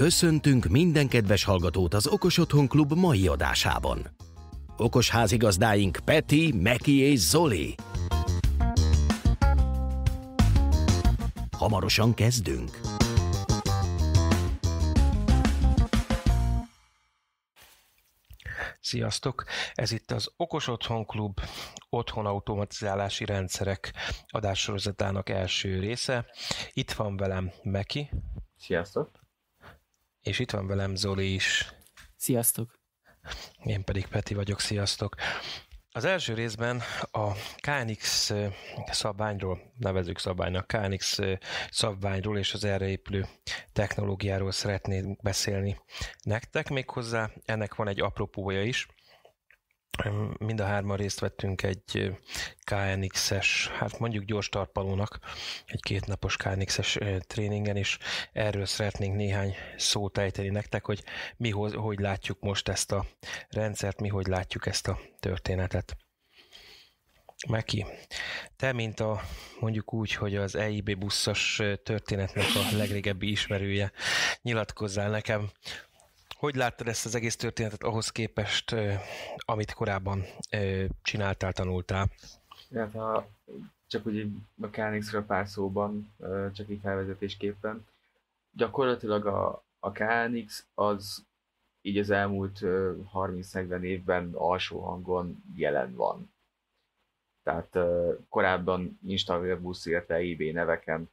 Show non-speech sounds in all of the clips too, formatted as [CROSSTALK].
Köszöntünk minden kedves hallgatót az Okos Otthon Klub mai adásában. Okos házigazdáink Peti, Meki és Zoli. Hamarosan kezdünk. Sziasztok! Ez itt az Okos Otthon Klub otthon automatizálási rendszerek adássorozatának első része. Itt van velem Meki. Sziasztok! És itt van velem Zoli is. Sziasztok! Én pedig Peti vagyok, sziasztok! Az első részben a KNX szabványról, nevezük szabványnak, KNX szabványról és az erre épülő technológiáról szeretnék beszélni nektek méghozzá. Ennek van egy apropója is – mind a hárman részt vettünk egy KNX-es, hát mondjuk gyors tarpalónak, egy kétnapos KNX-es tréningen, és erről szeretnénk néhány szót ejteni nektek, hogy mi hogy látjuk most ezt a rendszert, mi hogy látjuk ezt a történetet. Meki, te, mint a mondjuk úgy, hogy az EIB buszos történetnek a legrégebbi ismerője, nyilatkozzál nekem hogy láttad ezt az egész történetet ahhoz képest, amit korábban csináltál, tanultál? Ja, hát, ha csak úgy mechanicsra pár szóban, csak így felvezetésképpen. Gyakorlatilag a, a KNX az így az elmúlt 30-40 évben alsó hangon jelen van. Tehát korábban busz, illetve IB neveken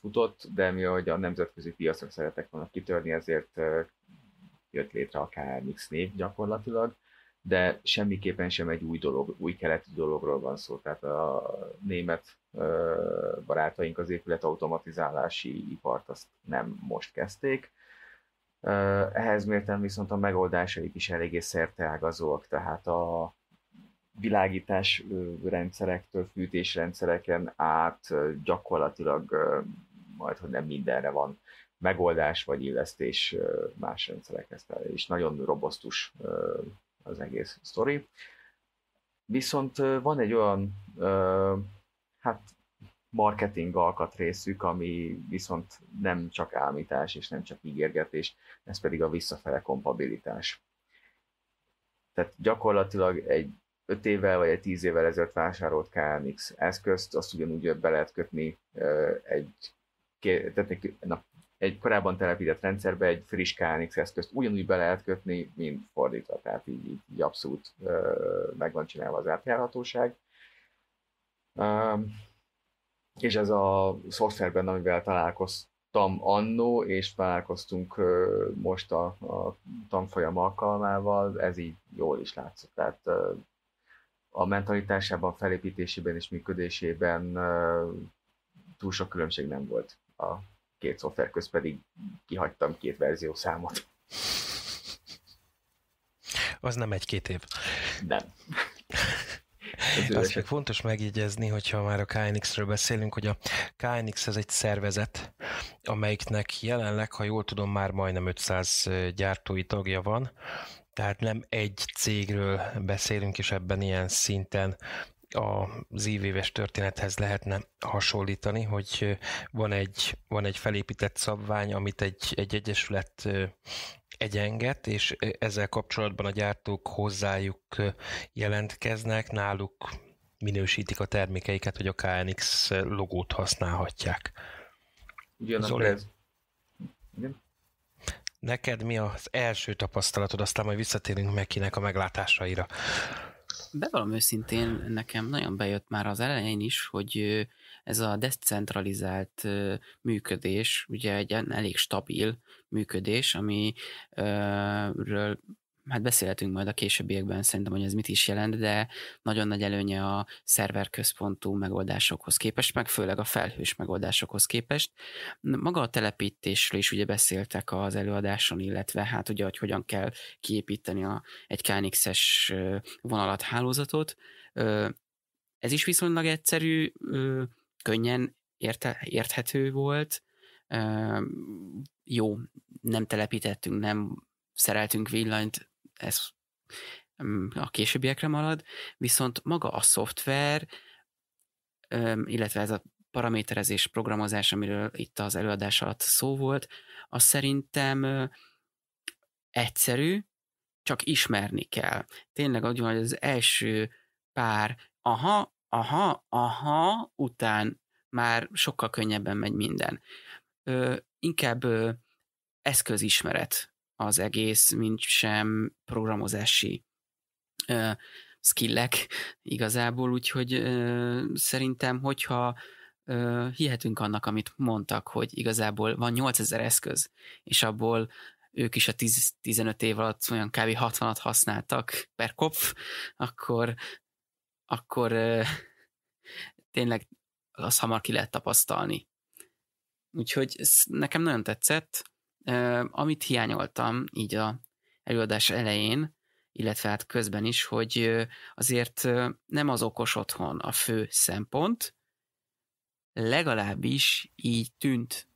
futott, de mi, hogy a nemzetközi piacra szeretek volna kitörni, ezért jött létre a KMX név gyakorlatilag, de semmiképpen sem egy új dolog, új keletű dologról van szó. Tehát a német barátaink az épület automatizálási ipart azt nem most kezdték. Ehhez mértem viszont a megoldásaik is eléggé szerteágazóak, tehát a világítás rendszerektől, fűtésrendszereken át gyakorlatilag majd, hogy nem mindenre van megoldás vagy illesztés más rendszerekhez és nagyon robosztus az egész sztori. Viszont van egy olyan, hát marketing alkatrészük, ami viszont nem csak álmítás és nem csak ígérgetés, ez pedig a visszafele kompabilitás. Tehát gyakorlatilag egy 5 évvel vagy egy 10 évvel ezelőtt vásárolt KNX eszközt, azt ugyanúgy be lehet kötni egy, tehát egy na, egy korábban telepített rendszerbe egy friss KNX eszközt ugyanúgy be lehet kötni, mint fordítva, tehát így, így, így abszolút ö, meg van csinálva az átjárhatóság. és ez a szoftverben, amivel találkoztam annó, és találkoztunk ö, most a, a tanfolyam alkalmával, ez így jól is látszott, Tehát ö, a mentalitásában, felépítésében és működésében túl sok különbség nem volt a két szoftver köz pedig kihagytam két verzió számot. Az nem egy-két év. Nem. Azt még fontos megjegyezni, hogyha már a KNX-ről beszélünk, hogy a KNX ez egy szervezet, amelyiknek jelenleg, ha jól tudom, már majdnem 500 gyártói tagja van, tehát nem egy cégről beszélünk, és ebben ilyen szinten az éves történethez lehetne hasonlítani, hogy van egy, van egy felépített szabvány, amit egy, egy egyesület egyenget, és ezzel kapcsolatban a gyártók hozzájuk jelentkeznek, náluk minősítik a termékeiket, hogy a KNX logót használhatják. Ugyanakkor Zoli, ez... Igen? Neked mi az első tapasztalatod, aztán majd visszatérünk Mekinek a meglátásaira bevallom őszintén, nekem nagyon bejött már az elején is, hogy ez a decentralizált működés, ugye egy elég stabil működés, amiről hát beszélhetünk majd a későbbiekben szerintem, hogy ez mit is jelent, de nagyon nagy előnye a szerver központú megoldásokhoz képest, meg főleg a felhős megoldásokhoz képest. Maga a telepítésről is ugye beszéltek az előadáson, illetve hát ugye, hogy hogyan kell kiépíteni a, egy KNX-es vonalathálózatot. Ez is viszonylag egyszerű, könnyen érte, érthető volt, jó, nem telepítettünk, nem szereltünk villanyt ez mm, a későbbiekre marad, viszont maga a szoftver, illetve ez a paraméterezés, programozás, amiről itt az előadás alatt szó volt, az szerintem egyszerű, csak ismerni kell. Tényleg úgy van, hogy az első pár aha, aha, aha után már sokkal könnyebben megy minden. Ö, inkább ö, eszközismeret az egész, mint sem programozási ö, skillek igazából, úgyhogy ö, szerintem, hogyha ö, hihetünk annak, amit mondtak, hogy igazából van 8000 eszköz, és abból ők is a 10, 15 év alatt olyan kb. 60-at használtak per kopf, akkor, akkor euh, tényleg az hamar ki lehet tapasztalni. Úgyhogy ez nekem nagyon tetszett, amit hiányoltam így a előadás elején, illetve hát közben is, hogy azért nem az okos otthon a fő szempont, legalábbis így tűnt,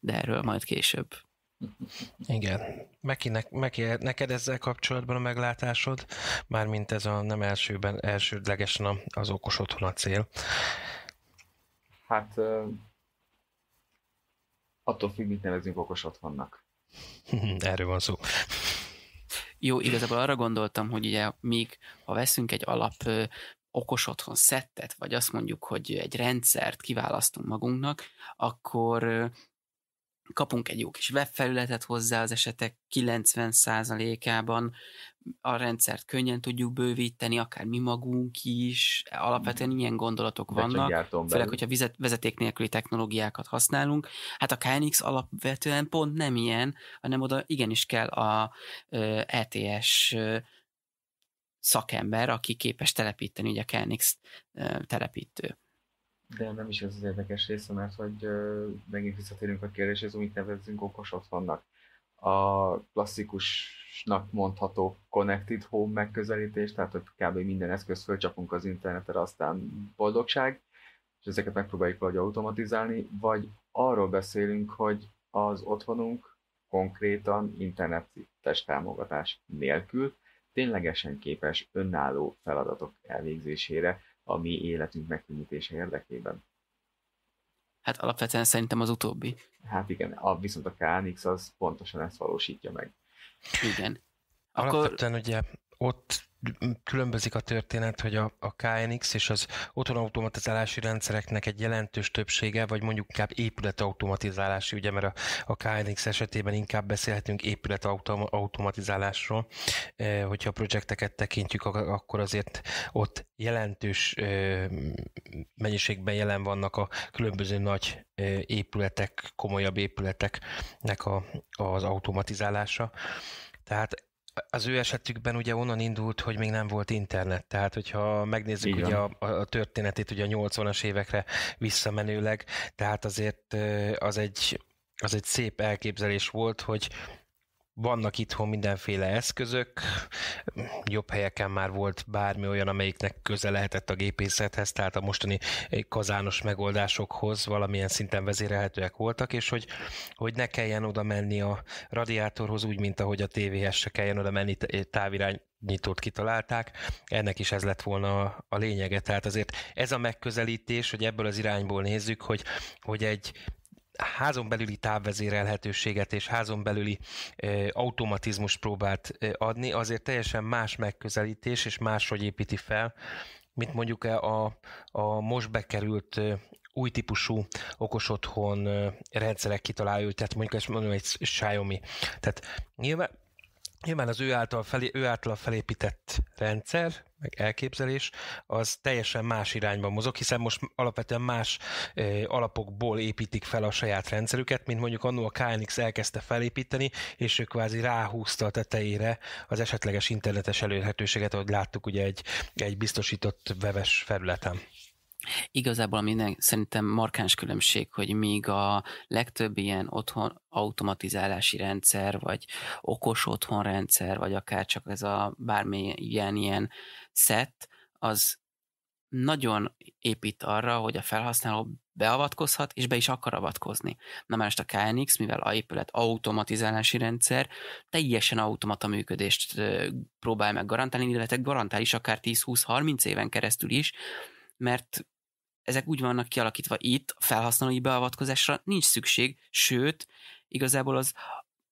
de erről majd később. Igen. ne, Meki, neked ezzel kapcsolatban a meglátásod, mármint ez a nem elsőben, elsődlegesen az okos otthon a cél? Hát attól függ, mit nevezünk okos otthonnak. [LAUGHS] Erről van szó. Jó, igazából arra gondoltam, hogy ugye még ha veszünk egy alap ö, okos otthon szettet, vagy azt mondjuk, hogy egy rendszert kiválasztunk magunknak, akkor kapunk egy jó kis webfelületet hozzá az esetek 90%-ában, a rendszert könnyen tudjuk bővíteni, akár mi magunk is, alapvetően ilyen gondolatok De vannak, főleg, hogyha vezeték nélküli technológiákat használunk. Hát a KNX alapvetően pont nem ilyen, hanem oda igenis kell a ETS szakember, aki képes telepíteni ugye a KNX telepítő de nem is ez az érdekes része, mert hogy megint visszatérünk a kérdéshez, amit nevezzünk okos otthonnak. A klasszikusnak mondható connected home megközelítés, tehát hogy kb. minden eszköz fölcsapunk az internetre, aztán boldogság, és ezeket megpróbáljuk valahogy automatizálni, vagy arról beszélünk, hogy az otthonunk konkrétan internetes támogatás nélkül ténylegesen képes önálló feladatok elvégzésére, a mi életünk megkönnyítése érdekében? Hát alapvetően szerintem az utóbbi. Hát igen, a, viszont a KNX az pontosan ezt valósítja meg. Igen. Akkor... Alapvetően ugye ott különbözik a történet, hogy a, a KNX és az otthonautomatizálási rendszereknek egy jelentős többsége, vagy mondjuk inkább épületautomatizálási, ugye, mert a, a KNX esetében inkább beszélhetünk épületautomatizálásról, eh, hogyha a projekteket tekintjük, akkor azért ott jelentős eh, mennyiségben jelen vannak a különböző nagy eh, épületek, komolyabb épületeknek a, az automatizálása. Tehát az ő esetükben ugye onnan indult, hogy még nem volt internet, tehát hogyha megnézzük ugye a, a történetét ugye a 80-as évekre visszamenőleg, tehát azért az egy, az egy szép elképzelés volt, hogy vannak itthon mindenféle eszközök, jobb helyeken már volt bármi olyan, amelyiknek köze lehetett a gépészethez, tehát a mostani kazános megoldásokhoz valamilyen szinten vezérelhetőek voltak, és hogy, hogy ne kelljen oda menni a radiátorhoz, úgy, mint ahogy a tévéhez se kelljen oda menni távirány, nyitót kitalálták, ennek is ez lett volna a, a lényege. Tehát azért ez a megközelítés, hogy ebből az irányból nézzük, hogy, hogy egy, házon belüli távvezérelhetőséget és házon belüli automatizmus próbált adni, azért teljesen más megközelítés, és máshogy építi fel, mint mondjuk a, a most bekerült új típusú okos otthon rendszerek kitalálja, tehát mondjuk ezt mondom egy Xiaomi. Tehát nyilván Nyilván az ő által, felé, ő által felépített rendszer, meg elképzelés, az teljesen más irányba mozog, hiszen most alapvetően más ö, alapokból építik fel a saját rendszerüket, mint mondjuk annó a KNX elkezdte felépíteni, és ő kvázi ráhúzta a tetejére az esetleges internetes elérhetőséget, ahogy láttuk ugye egy, egy biztosított veves felületen. Igazából ami szerintem markáns különbség, hogy míg a legtöbb ilyen otthon automatizálási rendszer, vagy okos otthonrendszer, vagy akár csak ez a bármilyen ilyen szett, az nagyon épít arra, hogy a felhasználó beavatkozhat, és be is akar avatkozni. Na most a KNX, mivel a épület automatizálási rendszer, teljesen automata működést próbál meg garantálni, illetve garantál is akár 10-20-30 éven keresztül is, mert ezek úgy vannak kialakítva itt, felhasználói beavatkozásra nincs szükség, sőt, igazából az,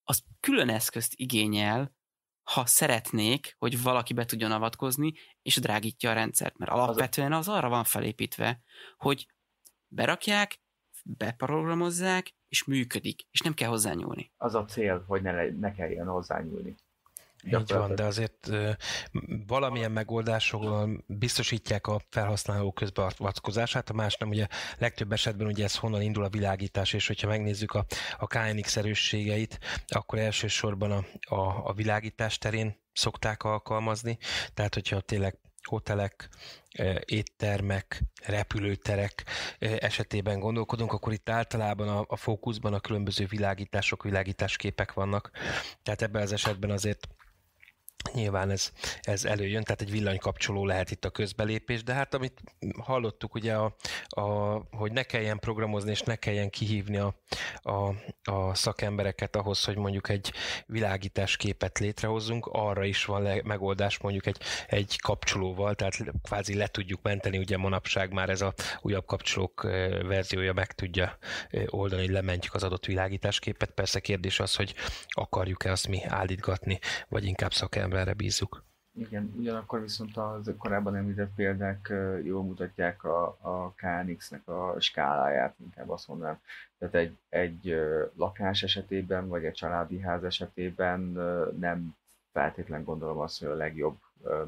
az külön eszközt igényel, ha szeretnék, hogy valaki be tudjon avatkozni, és drágítja a rendszert, mert alapvetően az arra van felépítve, hogy berakják, beprogramozzák, és működik, és nem kell hozzányúlni. Az a cél, hogy ne, ne kelljen hozzányúlni. Így van, de azért valamilyen megoldásokon biztosítják a felhasználó közbeavatkozását, a más nem, ugye legtöbb esetben ugye ez honnan indul a világítás, és hogyha megnézzük a, a KNX erősségeit, akkor elsősorban a, a, a világítás terén szokták alkalmazni, tehát hogyha tényleg hotelek, éttermek, repülőterek esetében gondolkodunk, akkor itt általában a, a fókuszban a különböző világítások, világításképek vannak. Tehát ebben az esetben azért nyilván ez, ez előjön, tehát egy villanykapcsoló lehet itt a közbelépés, de hát amit hallottuk ugye, a, a, hogy ne kelljen programozni és ne kelljen kihívni a, a, a szakembereket ahhoz, hogy mondjuk egy világítás képet létrehozzunk, arra is van le, megoldás mondjuk egy, egy kapcsolóval, tehát kvázi le tudjuk menteni, ugye manapság már ez a újabb kapcsolók verziója meg tudja oldani, hogy lementjük az adott világításképet. Persze kérdés az, hogy akarjuk-e azt mi állítgatni, vagy inkább szakember erre bízzuk. Igen, ugyanakkor viszont az korábban említett példák jól mutatják a, a KNX-nek a skáláját, inkább azt mondanám. Tehát egy, egy lakás esetében, vagy egy családi ház esetében nem feltétlen gondolom azt, hogy a legjobb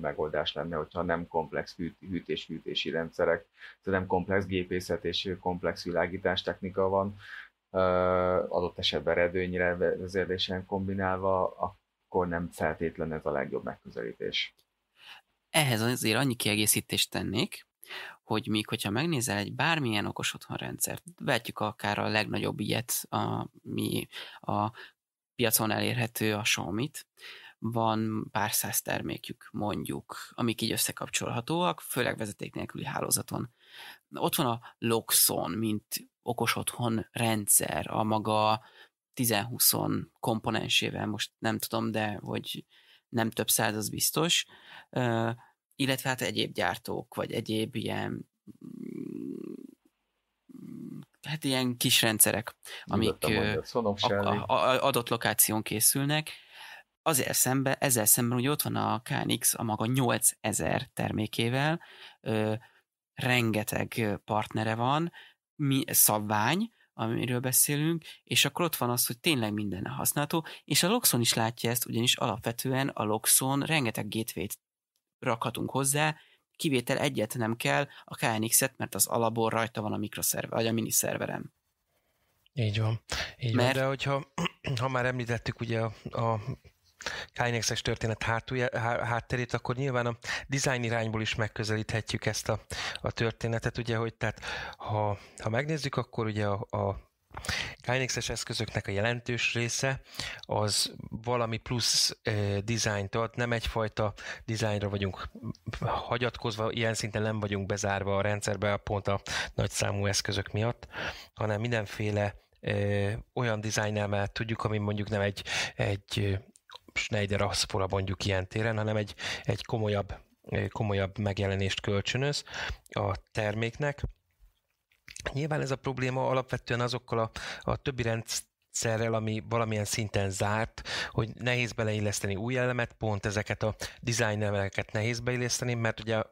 megoldás lenne, hogyha nem komplex hűtés-hűtési rendszerek, tehát nem komplex gépészet és komplex világítás technika van, adott esetben redőnyre vezérlésen kombinálva, akkor nem feltétlen ez a legjobb megközelítés. Ehhez azért annyi kiegészítést tennék, hogy még hogyha megnézel egy bármilyen okos otthonrendszert, vetjük akár a legnagyobb ilyet, ami a piacon elérhető a xiaomi van pár száz termékjük, mondjuk, amik így összekapcsolhatóak, főleg vezeték nélküli hálózaton. Ott van a Luxon, mint okos otthon rendszer, a maga 10-20 komponensével, most nem tudom, de hogy nem több száz, az biztos, illetve hát egyéb gyártók, vagy egyéb ilyen mm, hát ilyen kis rendszerek, amik adott lokáción készülnek. Azért szemben, ezzel szemben, hogy ott van a KNX a maga 8000 termékével, rengeteg partnere van, mi, szabvány, amiről beszélünk, és akkor ott van az, hogy tényleg minden használható, és a Loxon is látja ezt, ugyanis alapvetően a Loxon rengeteg gateway rakhatunk hozzá, kivétel egyet nem kell, a KNX-et, mert az alapból rajta van a mikroszerver, vagy a miniszerverem. Így van. Így mert... van, de hogyha [CLEARS THROAT] ha már említettük ugye a, a Kynex-es történet hátulja, hátterét, akkor nyilván a design irányból is megközelíthetjük ezt a, a történetet, ugye, hogy tehát ha, ha megnézzük, akkor ugye a, a Kynexes eszközöknek a jelentős része az valami plusz e, eh, dizájnt ad, nem egyfajta dizájnra vagyunk hagyatkozva, ilyen szinten nem vagyunk bezárva a rendszerbe a pont a nagy számú eszközök miatt, hanem mindenféle eh, olyan dizájnnel tudjuk, ami mondjuk nem egy, egy Schneider Aszpora mondjuk ilyen téren, hanem egy, egy komolyabb, komolyabb megjelenést kölcsönöz a terméknek. Nyilván ez a probléma alapvetően azokkal a, a többi rendszerrel, rendszerrel, ami valamilyen szinten zárt, hogy nehéz beleilleszteni új elemet, pont ezeket a design elemeket nehéz beilleszteni, mert ugye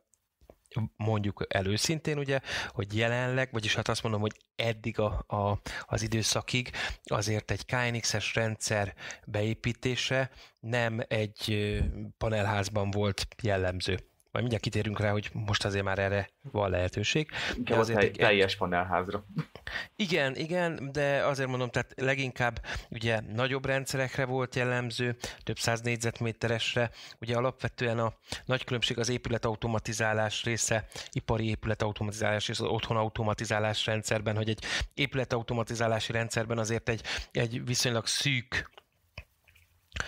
mondjuk előszintén, ugye, hogy jelenleg, vagyis hát azt mondom, hogy eddig a, a, az időszakig azért egy KNX-es rendszer beépítése nem egy panelházban volt jellemző majd mindjárt kitérünk rá, hogy most azért már erre van lehetőség. de azért egy teljes panelházra. Igen, igen, de azért mondom, tehát leginkább ugye nagyobb rendszerekre volt jellemző, több száz négyzetméteresre. Ugye alapvetően a nagy különbség az épületautomatizálás része, ipari épületautomatizálás és az otthonautomatizálás rendszerben, hogy egy épületautomatizálási rendszerben azért egy, egy viszonylag szűk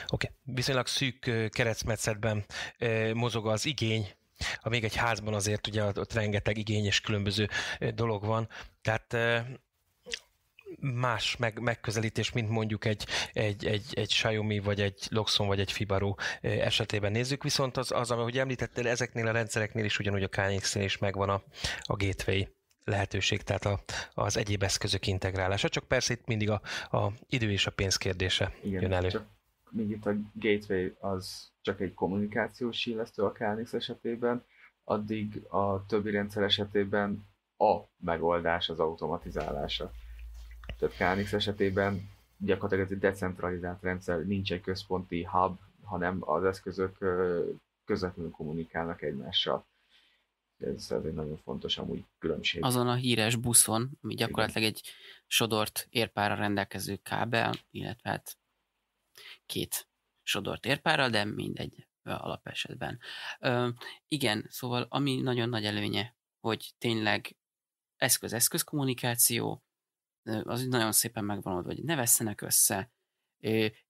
Oké, okay. viszonylag szűk keresztmetszetben mozog az igény a még egy házban azért ugye ott rengeteg igényes különböző dolog van, tehát más meg, megközelítés, mint mondjuk egy, egy, egy, egy Xiaomi, vagy egy Loxon, vagy egy Fibaro esetében nézzük, viszont az, az ahogy említettél, ezeknél a rendszereknél is ugyanúgy a KNX-nél is megvan a, a gateway lehetőség, tehát a, az egyéb eszközök integrálása, csak persze itt mindig a, a idő és a pénz kérdése Igen, jön elő. Csak míg itt a gateway az csak egy kommunikációs illesztő a KNX esetében, addig a többi rendszer esetében a megoldás az automatizálása. Több KNX esetében gyakorlatilag ez egy decentralizált rendszer, nincs egy központi hub, hanem az eszközök közvetlenül kommunikálnak egymással. Ez, egy nagyon fontos amúgy különbség. Azon a híres buszon, ami gyakorlatilag egy sodort érpára rendelkező kábel, illetve hát két sodort érpárral, de mindegy alapesetben. igen, szóval ami nagyon nagy előnye, hogy tényleg eszköz-eszköz kommunikáció, az nagyon szépen megvan oldva, hogy ne vesszenek össze,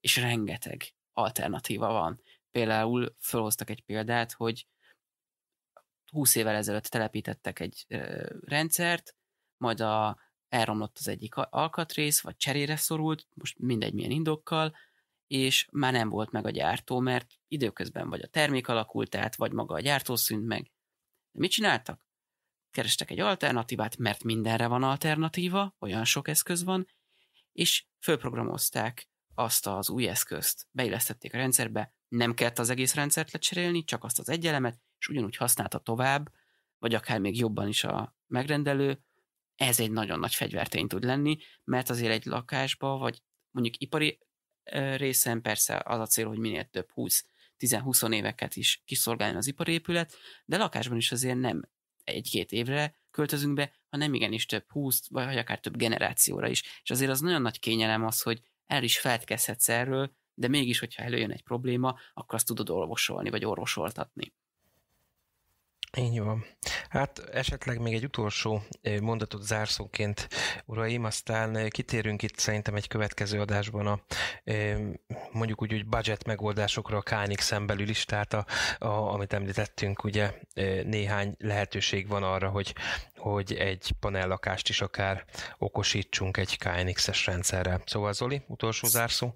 és rengeteg alternatíva van. Például felhoztak egy példát, hogy 20 évvel ezelőtt telepítettek egy rendszert, majd a, elromlott az egyik alkatrész, vagy cserére szorult, most mindegy milyen indokkal, és már nem volt meg a gyártó, mert időközben vagy a termék alakult át, vagy maga a gyártó szűnt meg. De mit csináltak? Kerestek egy alternatívát, mert mindenre van alternatíva, olyan sok eszköz van, és fölprogramozták azt az új eszközt, beillesztették a rendszerbe, nem kellett az egész rendszert lecserélni, csak azt az egyelemet. és ugyanúgy használta tovább, vagy akár még jobban is a megrendelő, ez egy nagyon nagy fegyvertény tud lenni, mert azért egy lakásba, vagy mondjuk ipari részen persze az a cél, hogy minél több 20 10-20 éveket is kiszolgáljon az iparépület, de lakásban is azért nem egy-két évre költözünk be, hanem igenis több 20 vagy akár több generációra is. És azért az nagyon nagy kényelem az, hogy el is feltkezhetsz erről, de mégis, hogyha előjön egy probléma, akkor azt tudod orvosolni, vagy orvosoltatni. Így van. Hát esetleg még egy utolsó eh, mondatot zárszóként, uraim, aztán eh, kitérünk itt szerintem egy következő adásban a eh, mondjuk úgy, hogy budget megoldásokra a KNX-en belül is, tehát a, a, amit említettünk, ugye néhány lehetőség van arra, hogy, hogy egy panellakást is akár okosítsunk egy KNX-es rendszerrel. Szóval Zoli, utolsó zárszó.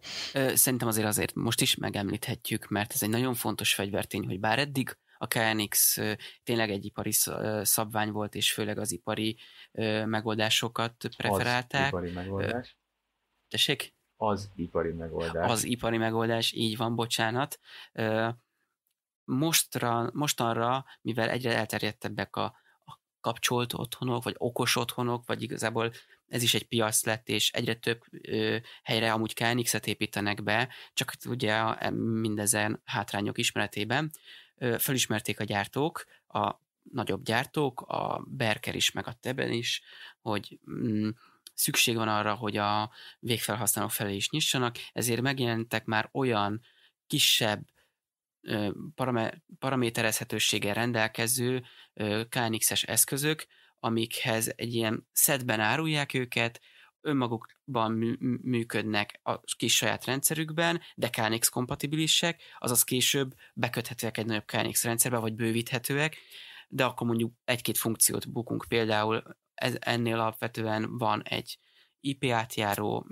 Szerintem azért azért most is megemlíthetjük, mert ez egy nagyon fontos fegyvertény, hogy bár eddig a KNX tényleg egy ipari szabvány volt, és főleg az ipari megoldásokat preferálták. Az ipari megoldás. Tessék? Az ipari megoldás. Az ipari megoldás, így van, bocsánat. Mostra, mostanra, mivel egyre elterjedtebbek a, a kapcsolt otthonok, vagy okos otthonok, vagy igazából ez is egy piac lett, és egyre több ö, helyre amúgy KNX-et építenek be, csak ugye a, mindezen hátrányok ismeretében, fölismerték a gyártók, a nagyobb gyártók, a Berker is, meg a Teben is, hogy mm, szükség van arra, hogy a végfelhasználók felé is nyissanak, ezért megjelentek már olyan kisebb param- paraméterezhetőséggel rendelkező KNX-es eszközök, amikhez egy ilyen szedben árulják őket, önmagukban mű- működnek a kis saját rendszerükben, de KNX kompatibilisek, azaz később beköthetőek egy nagyobb KNX rendszerbe, vagy bővíthetőek, de akkor mondjuk egy-két funkciót bukunk, például ez, ennél alapvetően van egy IP átjáró,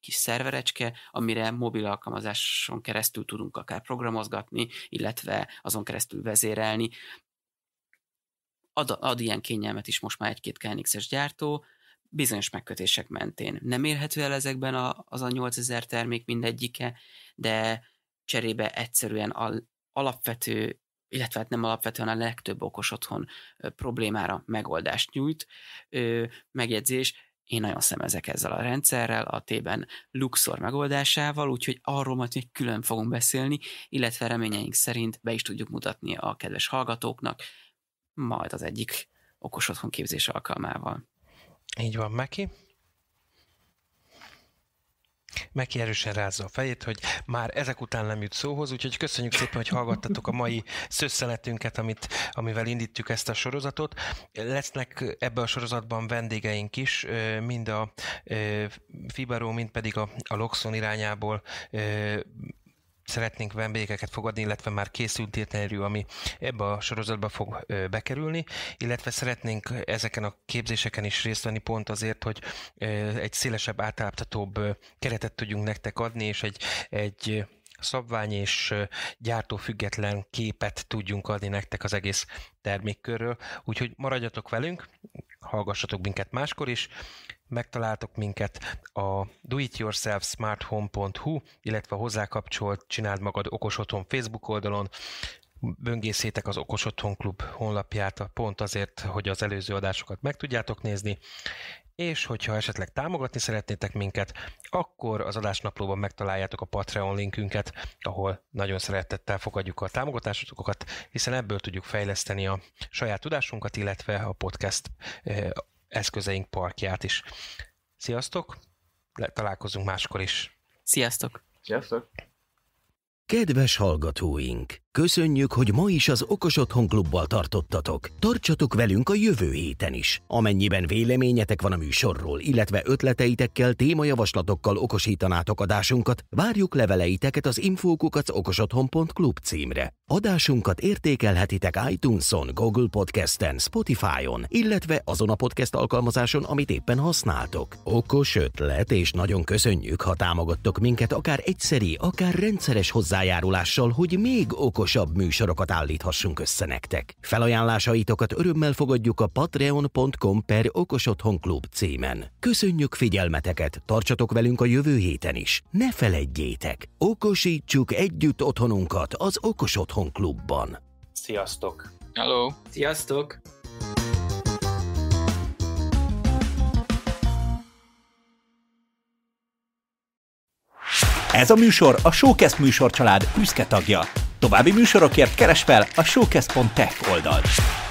kis szerverecske, amire mobil alkalmazáson keresztül tudunk akár programozgatni, illetve azon keresztül vezérelni. Ad, ad ilyen kényelmet is most már egy-két KNX-es gyártó, bizonyos megkötések mentén. Nem érhető el ezekben a, az a 8000 termék mindegyike, de cserébe egyszerűen al, alapvető, illetve hát nem alapvetően a legtöbb okos otthon problémára megoldást nyújt. Ö, megjegyzés, én nagyon szemezek ezzel a rendszerrel, a tében Luxor megoldásával, úgyhogy arról majd még külön fogunk beszélni, illetve reményeink szerint be is tudjuk mutatni a kedves hallgatóknak, majd az egyik okos otthon képzés alkalmával. Így van, Meki. Meki erősen rázza a fejét, hogy már ezek után nem jut szóhoz, úgyhogy köszönjük szépen, hogy hallgattatok a mai szösszeletünket, amit, amivel indítjuk ezt a sorozatot. Lesznek ebben a sorozatban vendégeink is, mind a Fibaro, mind pedig a, a Loxon irányából szeretnénk vendégeket fogadni, illetve már készült interjú, ami ebbe a sorozatba fog bekerülni, illetve szeretnénk ezeken a képzéseken is részt venni pont azért, hogy egy szélesebb, átállaptatóbb keretet tudjunk nektek adni, és egy, egy szabvány és gyártófüggetlen képet tudjunk adni nektek az egész termékkörről, úgyhogy maradjatok velünk, hallgassatok minket máskor is, Megtaláltok minket a doityourselfsmarthome.hu, illetve a hozzákapcsolt Csináld Magad Okos Otthon Facebook oldalon, böngészétek az Okos Otthon Klub honlapját, pont azért, hogy az előző adásokat meg tudjátok nézni, és hogyha esetleg támogatni szeretnétek minket, akkor az adásnaplóban megtaláljátok a Patreon linkünket, ahol nagyon szeretettel fogadjuk a támogatásokat, hiszen ebből tudjuk fejleszteni a saját tudásunkat, illetve a podcast eh, eszközeink parkját is. Sziasztok! Találkozunk máskor is. Sziasztok! Sziasztok! Kedves hallgatóink! Köszönjük, hogy ma is az Okos Otthon Klubbal tartottatok. Tartsatok velünk a jövő héten is. Amennyiben véleményetek van a műsorról, illetve ötleteitekkel, témajavaslatokkal okosítanátok adásunkat, várjuk leveleiteket az infókukat okosotthon.klub címre. Adásunkat értékelhetitek iTunes-on, Google Podcast-en, Spotify-on, illetve azon a podcast alkalmazáson, amit éppen használtok. Okos ötlet, és nagyon köszönjük, ha támogattok minket akár egyszeri, akár rendszeres hozzá hozzájárulással, hogy még okosabb műsorokat állíthassunk össze nektek. Felajánlásaitokat örömmel fogadjuk a patreon.com per okosotthonklub címen. Köszönjük figyelmeteket, tartsatok velünk a jövő héten is. Ne feledjétek, okosítsuk együtt otthonunkat az Okos Otthon Klubban. Sziasztok! Hello! Sziasztok! Ez a műsor a Showcase műsorcsalád büszke tagja. További műsorokért keres fel a showcast.tech oldalt.